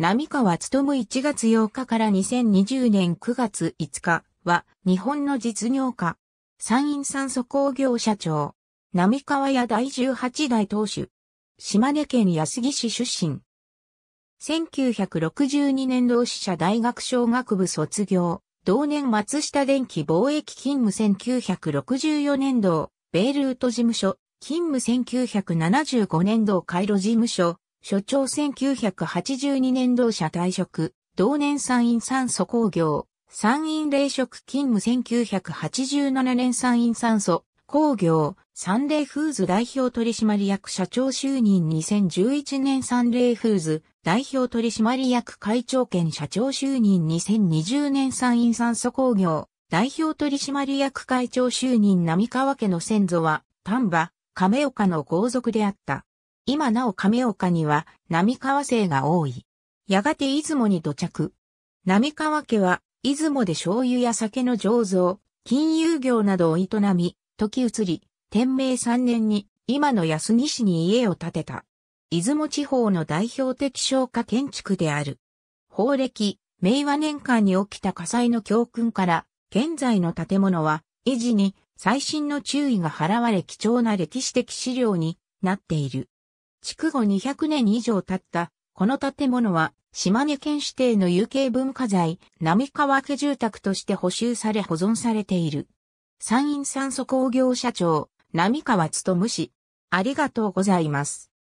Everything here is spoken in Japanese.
浪川つとむ1月8日から2020年9月5日は日本の実業家。山陰酸素工業社長。浪川屋第18代当主。島根県安木市出身。1962年同志社大学小学部卒業。同年松下電機貿易勤務1964年度、ベールート事務所、勤務1975年度カイロ事務所、所長1982年同社退職、同年参院酸素工業、参院霊食勤務1987年参院酸素工業、サンレイフーズ代表取締役社長就任2011年サンレイフーズ代表取締役会長兼社長就任2020年参院酸素工業代表取締役会長就任並川家の先祖は丹波、亀岡の豪族であった。今なお亀岡には波川勢が多い。やがて出雲に土着。波川家は出雲で醤油や酒の醸造、金融業などを営み、時移り、天明3年に今の安西市に家を建てた。出雲地方の代表的商家建築である。法暦、明和年間に起きた火災の教訓から、現在の建物は、維持に最新の注意が払われ貴重な歴史的資料になっている。築後200年以上経った、この建物は、島根県指定の有形文化財、並川家住宅として補修され保存されている。山陰酸素工業社長、並川勤氏。ありがとうございます。